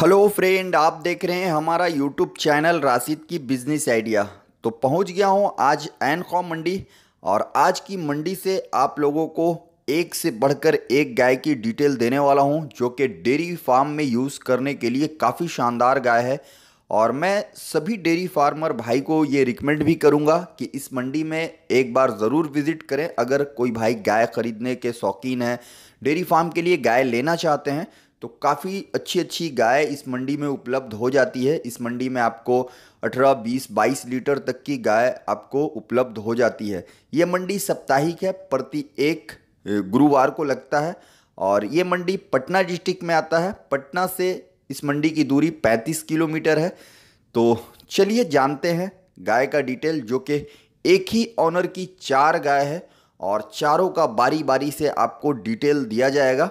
hello friend आप देख रहे हैं हमारा यूट्यूब चैनल राशिद की बिजनेस आइडिया तो पहुंच गया हूं आज एन कॉम मंडी और आज की मंडी से आप लोगों को एक से बढ़कर एक गाय की डिटेल देने वाला हूं जो कि डेयरी फार्म में यूज़ करने के लिए काफ़ी शानदार गाय है और मैं सभी डेयरी फार्मर भाई को ये रिकमेंड भी करूँगा कि इस मंडी में एक बार ज़रूर विज़िट करें अगर कोई भाई गाय ख़रीदने के शौकीन है डेयरी फार्म के लिए गाय लेना चाहते हैं तो काफ़ी अच्छी अच्छी गाय इस मंडी में उपलब्ध हो जाती है इस मंडी में आपको 18, 20, 22 लीटर तक की गाय आपको उपलब्ध हो जाती है ये मंडी साप्ताहिक है प्रति एक गुरुवार को लगता है और ये मंडी पटना डिस्ट्रिक्ट में आता है पटना से इस मंडी की दूरी 35 किलोमीटर है तो चलिए जानते हैं गाय का डिटेल जो कि एक ही ऑनर की चार गाय है और चारों का बारी बारी से आपको डिटेल दिया जाएगा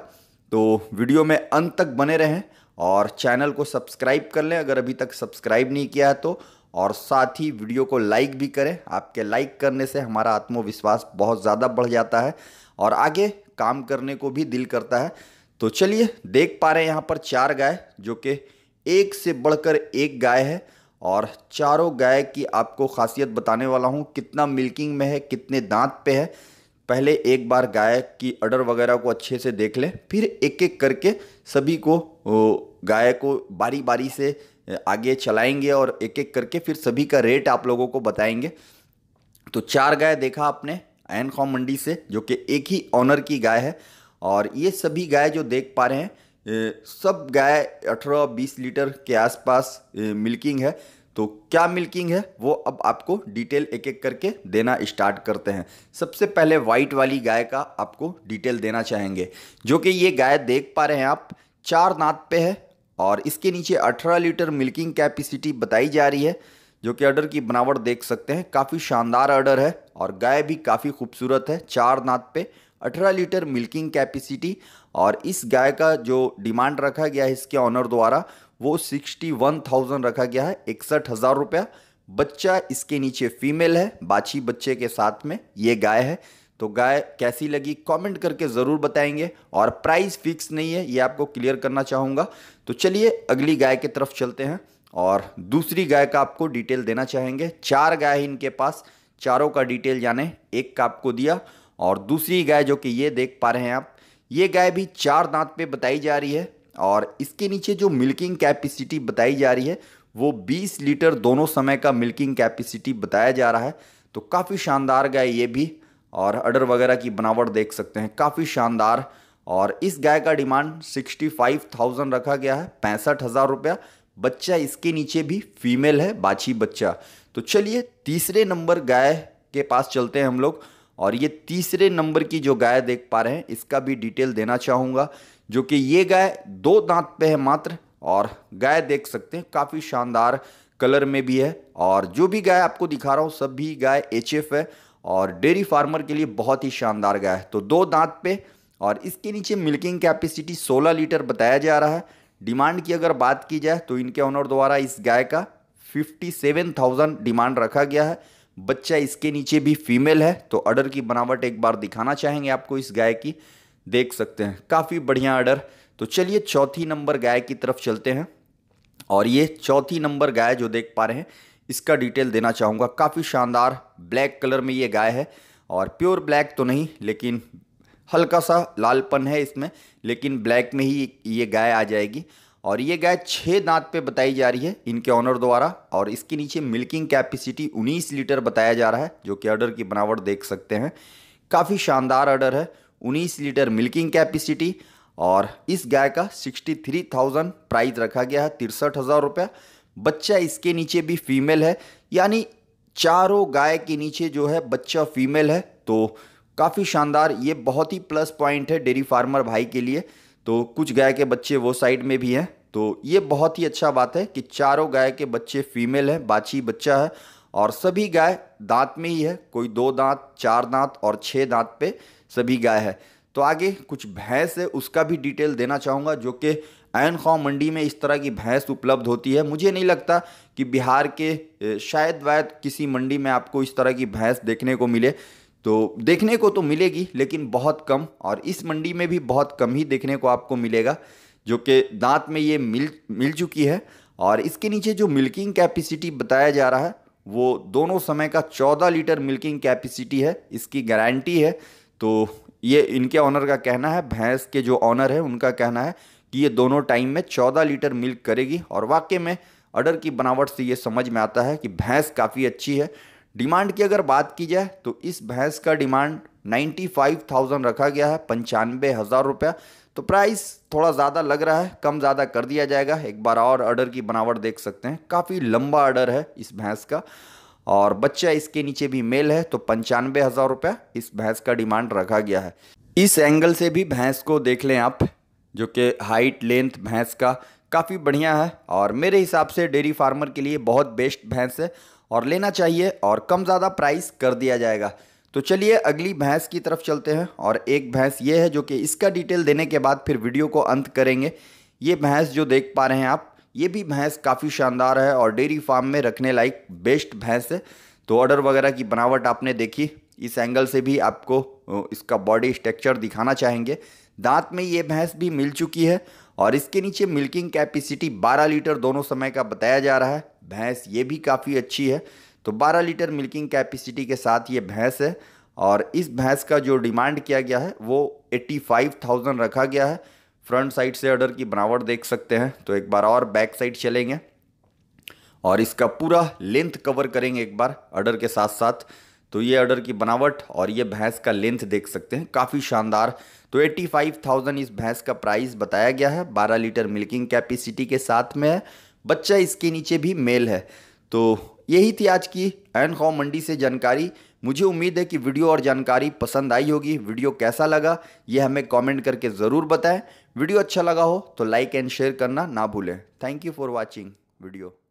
तो वीडियो में अंत तक बने रहें और चैनल को सब्सक्राइब कर लें अगर अभी तक सब्सक्राइब नहीं किया है तो और साथ ही वीडियो को लाइक भी करें आपके लाइक करने से हमारा आत्मविश्वास बहुत ज़्यादा बढ़ जाता है और आगे काम करने को भी दिल करता है तो चलिए देख पा रहे हैं यहाँ पर चार गाय जो कि एक से बढ़कर एक गाय है और चारों गाय की आपको खासियत बताने वाला हूँ कितना मिल्किंग में है कितने दांत पे है पहले एक बार गाय की अडर वगैरह को अच्छे से देख लें फिर एक एक करके सभी को गाय को बारी बारी से आगे चलाएंगे और एक एक करके फिर सभी का रेट आप लोगों को बताएंगे तो चार गाय देखा आपने आयन खॉम मंडी से जो कि एक ही ऑनर की गाय है और ये सभी गाय जो देख पा रहे हैं सब गाय 18-20 लीटर के आसपास मिल्किंग है तो क्या मिल्किंग है वो अब आपको डिटेल एक एक करके देना स्टार्ट करते हैं सबसे पहले वाइट वाली गाय का आपको डिटेल देना चाहेंगे जो कि ये गाय देख पा रहे हैं आप चार नात पे है और इसके नीचे 18 लीटर मिल्किंग कैपेसिटी बताई जा रही है जो कि अर्डर की बनावट देख सकते हैं काफ़ी शानदार अर्डर है और गाय भी काफ़ी खूबसूरत है चार नात पे 18 लीटर मिल्किंग कैपेसिटी और इस गाय का जो डिमांड रखा गया है इसके ऑनर द्वारा वो सिक्सटी वन थाउजेंड रखा गया है इकसठ हज़ार रुपया बच्चा इसके नीचे फीमेल है बाछी बच्चे के साथ में ये गाय है तो गाय कैसी लगी कमेंट करके ज़रूर बताएंगे और प्राइस फिक्स नहीं है ये आपको क्लियर करना चाहूँगा तो चलिए अगली गाय की तरफ चलते हैं और दूसरी गाय का आपको डिटेल देना चाहेंगे चार गाय है इनके पास चारों का डिटेल जाने एक का आपको दिया और दूसरी गाय जो कि ये देख पा रहे हैं आप ये गाय भी चार दांत पे बताई जा रही है और इसके नीचे जो मिल्किंग कैपेसिटी बताई जा रही है वो 20 लीटर दोनों समय का मिल्किंग कैपेसिटी बताया जा रहा है तो काफ़ी शानदार गाय ये भी और अडर वगैरह की बनावट देख सकते हैं काफ़ी शानदार और इस गाय का डिमांड सिक्सटी फाइव थाउजेंड रखा गया है पैंसठ हज़ार रुपया बच्चा इसके नीचे भी फीमेल है बाछी बच्चा तो चलिए तीसरे नंबर गाय के पास चलते हैं हम लोग और ये तीसरे नंबर की जो गाय देख पा रहे हैं इसका भी डिटेल देना चाहूँगा जो कि ये गाय दो दांत पे है मात्र और गाय देख सकते हैं काफ़ी शानदार कलर में भी है और जो भी गाय आपको दिखा रहा हूँ सब भी गाय एच है और डेयरी फार्मर के लिए बहुत ही शानदार गाय है तो दो दांत पे और इसके नीचे मिल्किंग कैपेसिटी 16 लीटर बताया जा रहा है डिमांड की अगर बात की जाए तो इनके ऑनर द्वारा इस गाय का फिफ्टी डिमांड रखा गया है बच्चा इसके नीचे भी फीमेल है तो अडर की बनावट एक बार दिखाना चाहेंगे आपको इस गाय की देख सकते हैं काफ़ी बढ़िया अडर तो चलिए चौथी नंबर गाय की तरफ चलते हैं और ये चौथी नंबर गाय जो देख पा रहे हैं इसका डिटेल देना चाहूँगा काफ़ी शानदार ब्लैक कलर में ये गाय है और प्योर ब्लैक तो नहीं लेकिन हल्का सा लालपन है इसमें लेकिन ब्लैक में ही ये गाय आ जाएगी और ये गाय छः दांत पे बताई जा रही है इनके ऑनर द्वारा और इसके नीचे मिल्किंग कैपेसिटी 19 लीटर बताया जा रहा है जो कि अर्डर की बनावट देख सकते हैं काफ़ी शानदार अर्डर है 19 लीटर मिल्किंग कैपेसिटी और इस गाय का 63,000 प्राइस रखा गया है तिरसठ हज़ार रुपया बच्चा इसके नीचे भी फीमेल है यानी चारों गाय के नीचे जो है बच्चा फीमेल है तो काफ़ी शानदार ये बहुत ही प्लस पॉइंट है डेयरी फार्मर भाई के लिए तो कुछ गाय के बच्चे वो साइड में भी हैं तो ये बहुत ही अच्छा बात है कि चारों गाय के बच्चे फीमेल हैं बाछी बच्चा है और सभी गाय दांत में ही है कोई दो दांत चार दांत और छः दांत पे सभी गाय है तो आगे कुछ भैंस है उसका भी डिटेल देना चाहूँगा जो कि एन खां मंडी में इस तरह की भैंस उपलब्ध होती है मुझे नहीं लगता कि बिहार के शायद वायद किसी मंडी में आपको इस तरह की भैंस देखने को मिले तो देखने को तो मिलेगी लेकिन बहुत कम और इस मंडी में भी बहुत कम ही देखने को आपको मिलेगा जो कि दांत में ये मिल मिल चुकी है और इसके नीचे जो मिल्किंग कैपेसिटी बताया जा रहा है वो दोनों समय का 14 लीटर मिल्किंग कैपेसिटी है इसकी गारंटी है तो ये इनके ऑनर का कहना है भैंस के जो ऑनर है उनका कहना है कि ये दोनों टाइम में 14 लीटर मिल्क करेगी और वाकई में अडर की बनावट से ये समझ में आता है कि भैंस काफ़ी अच्छी है डिमांड की अगर बात की जाए तो इस भैंस का डिमांड नाइन्टी फाइव थाउजेंड रखा गया है पंचानवे हज़ार रुपया तो प्राइस थोड़ा ज़्यादा लग रहा है कम ज़्यादा कर दिया जाएगा एक बार और ऑर्डर की बनावट देख सकते हैं काफ़ी लंबा ऑर्डर है इस भैंस का और बच्चा इसके नीचे भी मेल है तो पंचानवे हज़ार रुपया इस भैंस का डिमांड रखा गया है इस एंगल से भी भैंस को देख लें आप जो कि हाइट लेंथ भैंस का काफ़ी बढ़िया है और मेरे हिसाब से डेयरी फार्मर के लिए बहुत बेस्ट भैंस है और लेना चाहिए और कम ज़्यादा प्राइस कर दिया जाएगा तो चलिए अगली भैंस की तरफ चलते हैं और एक भैंस ये है जो कि इसका डिटेल देने के बाद फिर वीडियो को अंत करेंगे ये भैंस जो देख पा रहे हैं आप ये भी भैंस काफ़ी शानदार है और डेयरी फार्म में रखने लायक बेस्ट भैंस है तो ऑर्डर वगैरह की बनावट आपने देखी इस एंगल से भी आपको इसका बॉडी स्ट्रक्चर दिखाना चाहेंगे दांत में ये भैंस भी मिल चुकी है और इसके नीचे मिल्किंग कैपेसिटी 12 लीटर दोनों समय का बताया जा रहा है भैंस ये भी काफ़ी अच्छी है तो 12 लीटर मिल्किंग कैपेसिटी के साथ ये भैंस है और इस भैंस का जो डिमांड किया गया है वो 85,000 रखा गया है फ्रंट साइड से ऑर्डर की बनावट देख सकते हैं तो एक बार और बैक साइड चलेंगे और इसका पूरा लेंथ कवर करेंगे एक बार ऑर्डर के साथ साथ तो ये ऑर्डर की बनावट और ये भैंस का लेंथ देख सकते हैं काफ़ी शानदार तो 85,000 इस भैंस का प्राइस बताया गया है 12 लीटर मिल्किंग कैपेसिटी के साथ में है बच्चा इसके नीचे भी मेल है तो यही थी आज की एन कॉम मंडी से जानकारी मुझे उम्मीद है कि वीडियो और जानकारी पसंद आई होगी वीडियो कैसा लगा ये हमें कमेंट करके ज़रूर बताएं वीडियो अच्छा लगा हो तो लाइक एंड शेयर करना ना भूलें thank you for watching video